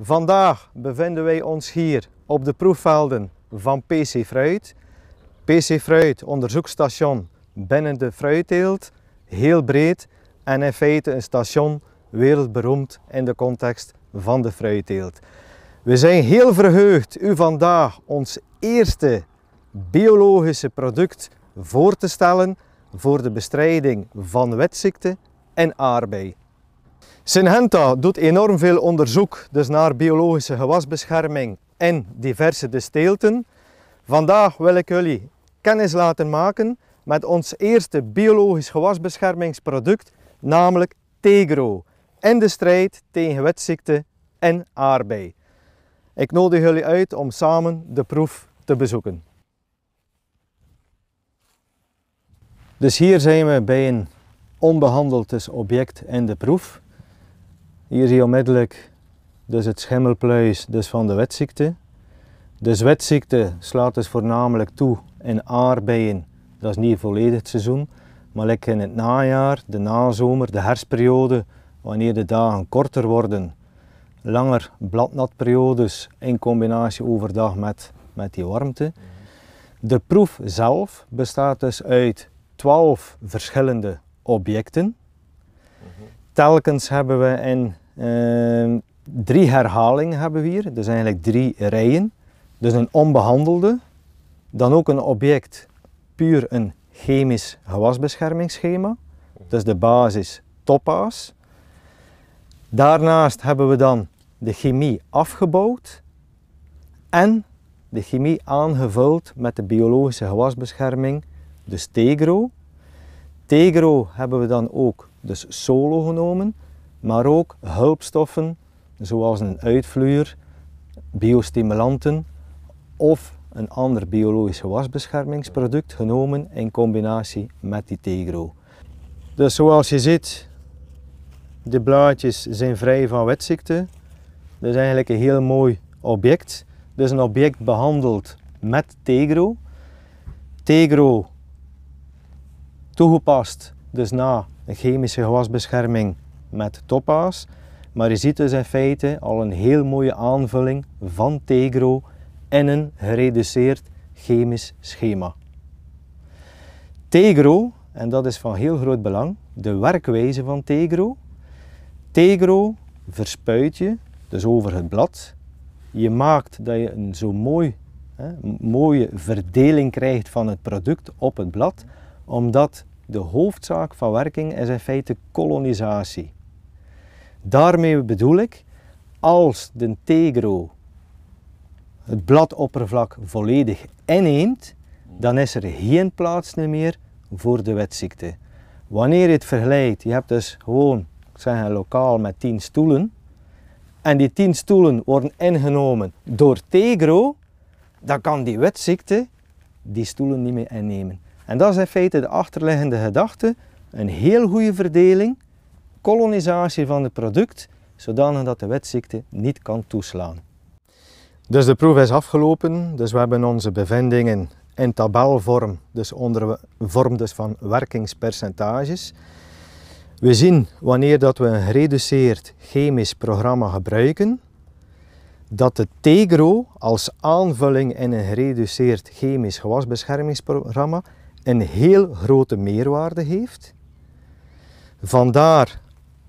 Vandaag bevinden wij ons hier op de proefvelden van PC Fruit. PC Fruit onderzoekstation binnen de fruitteelt, heel breed en in feite een station wereldberoemd in de context van de fruitteelt. We zijn heel verheugd u vandaag ons eerste biologische product voor te stellen voor de bestrijding van wetziekte en aardbei. Syngenta doet enorm veel onderzoek dus naar biologische gewasbescherming en diverse desteelten. Vandaag wil ik jullie kennis laten maken met ons eerste biologisch gewasbeschermingsproduct, namelijk Tegro, in de strijd tegen wetziekte en aardbei. Ik nodig jullie uit om samen de proef te bezoeken. Dus hier zijn we bij een onbehandeld dus object in de proef. Hier zie je onmiddellijk dus het schimmelpluis dus van de wetziekte. De zwetziekte slaat dus voornamelijk toe in aardbeien. Dat is niet volledig het seizoen. Maar lekker in het najaar, de nazomer, de herfstperiode, wanneer de dagen korter worden, langer bladnatperiodes in combinatie overdag met, met die warmte. De proef zelf bestaat dus uit 12 verschillende objecten. Telkens hebben we in ehm, drie herhalingen hebben we hier, dus eigenlijk drie rijen. Dus een onbehandelde, dan ook een object puur een chemisch gewasbeschermingsschema, dus de basis topaas. Daarnaast hebben we dan de chemie afgebouwd en de chemie aangevuld met de biologische gewasbescherming, dus Tegro. Tegro hebben we dan ook dus solo genomen, maar ook hulpstoffen zoals een uitvloeier, biostimulanten of een ander biologisch gewasbeschermingsproduct genomen in combinatie met die tegro. Dus zoals je ziet, de blaadjes zijn vrij van wetziekte. Dat is eigenlijk een heel mooi object. is dus een object behandeld met tegro. Tegro toegepast dus na een chemische gewasbescherming met toppa's. Maar je ziet dus in feite al een heel mooie aanvulling van Tegro in een gereduceerd chemisch schema. Tegro, en dat is van heel groot belang, de werkwijze van Tegro. Tegro verspuit je, dus over het blad. Je maakt dat je een zo mooi, hè, mooie verdeling krijgt van het product op het blad, omdat de hoofdzaak van werking is in feite kolonisatie. Daarmee bedoel ik, als de tegro het bladoppervlak volledig inneemt, dan is er geen plaats meer voor de wetziekte. Wanneer je het vergelijkt, je hebt dus gewoon, ik zeg een lokaal met tien stoelen, en die tien stoelen worden ingenomen door tegro, dan kan die wetziekte die stoelen niet meer innemen. En dat is in feite de achterliggende gedachte. Een heel goede verdeling, kolonisatie van het product, zodanig dat de wetziekte niet kan toeslaan. Dus de proef is afgelopen, dus we hebben onze bevindingen in tabelvorm, dus onder vorm dus van werkingspercentages. We zien wanneer dat we een gereduceerd chemisch programma gebruiken, dat de Tegro als aanvulling in een gereduceerd chemisch gewasbeschermingsprogramma een heel grote meerwaarde heeft. Vandaar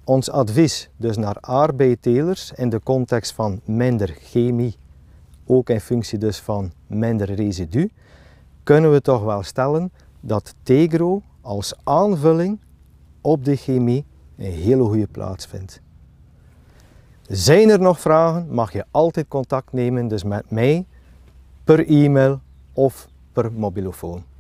ons advies dus naar arbeidtelers in de context van minder chemie, ook in functie dus van minder residu, kunnen we toch wel stellen dat Tegro als aanvulling op de chemie een hele goede plaats vindt. Zijn er nog vragen, mag je altijd contact nemen dus met mij per e-mail of per mobielofoon?